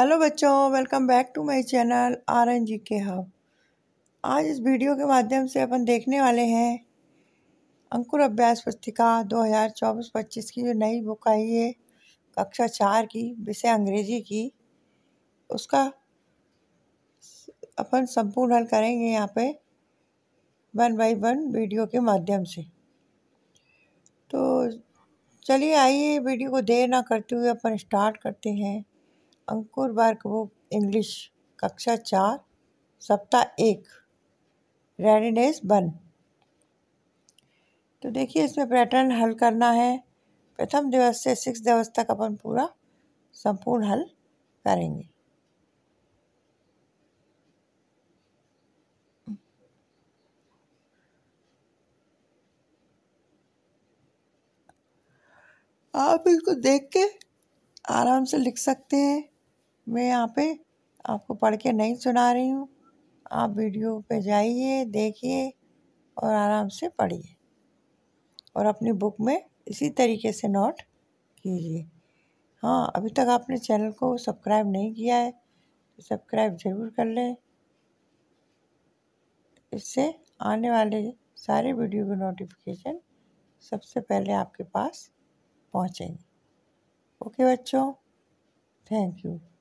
hello बच्चों welcome back to my channel R N G के hub आज इस वीडियो के माध्यम से अपन देखने वाले हैं अंकुर अभ्यास पुस्तिका 2024-25 की जो नई बुक आई है कक्षा चार की विषय अंग्रेजी की उसका अपन संपूर्ण हल करेंगे यहाँ पे वन बाई वन वीडियो के माध्यम से तो चलिए आइए वीडियो को देर ना करते हुए अपन स्टार्ट करते हैं अंकुर वर्क वो इंग्लिश कक्षा चार सप्ताह एक रेडीनेस बन तो देखिए इसमें पैटर्न हल करना है प्रथम दिवस से सिक्स दिवस तक अपन पूरा संपूर्ण हल करेंगे आप इसको देख के आराम से लिख सकते हैं मैं यहाँ पे आपको पढ़ के नहीं सुना रही हूँ आप वीडियो पे जाइए देखिए और आराम से पढ़िए और अपनी बुक में इसी तरीके से नोट कीजिए हाँ अभी तक आपने चैनल को सब्सक्राइब नहीं किया है तो सब्सक्राइब ज़रूर कर लें इससे आने वाले सारे वीडियो के नोटिफिकेशन सबसे पहले आपके पास पहुँचेंगे ओके बच्चों थैंक यू